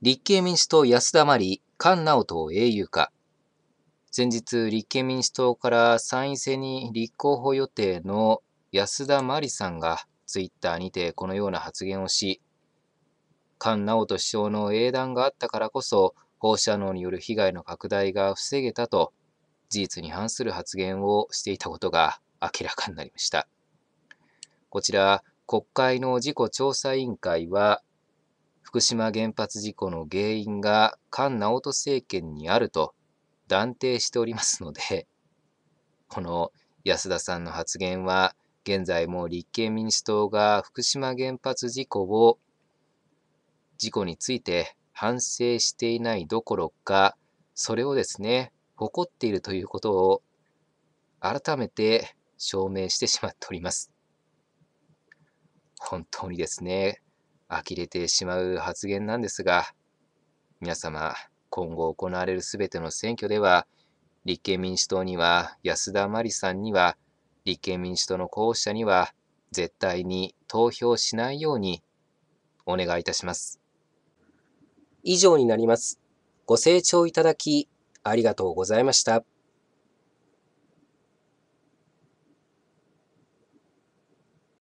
立憲民主党安田真理、菅直人英雄化。前日、立憲民主党から参院選に立候補予定の安田真理さんがツイッターにてこのような発言をし、菅直人首相の英断があったからこそ、放射能による被害の拡大が防げたと、事実に反する発言をしていたことが明らかになりました。こちら、国会の事故調査委員会は、福島原発事故の原因が菅直人政権にあると断定しておりますので、この安田さんの発言は、現在も立憲民主党が福島原発事故を、事故について反省していないどころか、それをですね、誇っているということを改めて証明してしまっております。本当にですね、呆れてしまう発言なんですが、皆様、今後行われるすべての選挙では、立憲民主党には安田真理さんには、立憲民主党の候補者には、絶対に投票しないようにお願いいたします。以上になります。ご清聴いただき、ありがとうございました。